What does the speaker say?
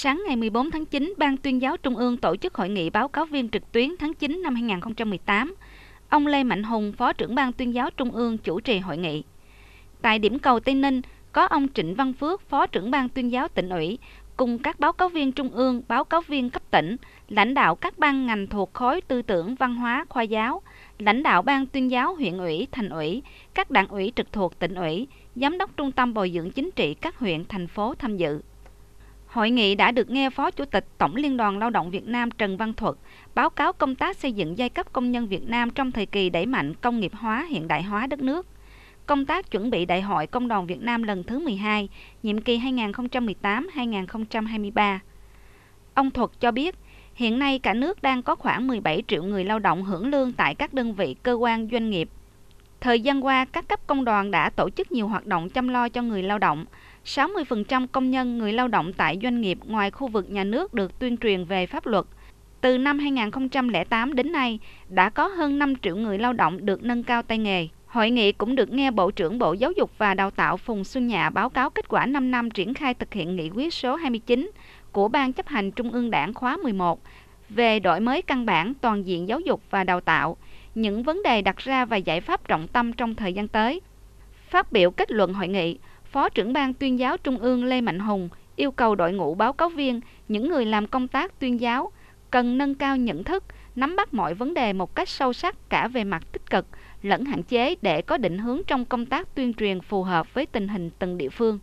Sáng ngày 14 tháng 9, Ban tuyên giáo Trung ương tổ chức hội nghị báo cáo viên trực tuyến tháng 9 năm 2018. Ông Lê Mạnh Hùng, Phó trưởng Ban tuyên giáo Trung ương chủ trì hội nghị. Tại điểm cầu Tây Ninh, có ông Trịnh Văn Phước, Phó trưởng Ban tuyên giáo tỉnh ủy, cùng các báo cáo viên trung ương, báo cáo viên cấp tỉnh, lãnh đạo các ban ngành thuộc khối tư tưởng văn hóa khoa giáo, lãnh đạo ban tuyên giáo huyện ủy, thành ủy, các đảng ủy trực thuộc tỉnh ủy, giám đốc trung tâm bồi dưỡng chính trị các huyện, thành phố tham dự. Hội nghị đã được nghe Phó Chủ tịch Tổng Liên đoàn Lao động Việt Nam Trần Văn Thuật báo cáo công tác xây dựng giai cấp công nhân Việt Nam trong thời kỳ đẩy mạnh công nghiệp hóa hiện đại hóa đất nước. Công tác chuẩn bị Đại hội Công đoàn Việt Nam lần thứ 12, nhiệm kỳ 2018-2023. Ông Thuật cho biết, hiện nay cả nước đang có khoảng 17 triệu người lao động hưởng lương tại các đơn vị cơ quan doanh nghiệp Thời gian qua, các cấp công đoàn đã tổ chức nhiều hoạt động chăm lo cho người lao động. 60% công nhân người lao động tại doanh nghiệp ngoài khu vực nhà nước được tuyên truyền về pháp luật. Từ năm 2008 đến nay, đã có hơn 5 triệu người lao động được nâng cao tay nghề. Hội nghị cũng được nghe Bộ trưởng Bộ Giáo dục và Đào tạo Phùng Xuân Nhạ báo cáo kết quả 5 năm triển khai thực hiện nghị quyết số 29 của Ban chấp hành Trung ương Đảng khóa 11 về đổi mới căn bản toàn diện giáo dục và đào tạo – những vấn đề đặt ra và giải pháp trọng tâm trong thời gian tới. Phát biểu kết luận hội nghị, Phó trưởng ban tuyên giáo Trung ương Lê Mạnh Hùng yêu cầu đội ngũ báo cáo viên, những người làm công tác tuyên giáo cần nâng cao nhận thức, nắm bắt mọi vấn đề một cách sâu sắc cả về mặt tích cực lẫn hạn chế để có định hướng trong công tác tuyên truyền phù hợp với tình hình từng địa phương.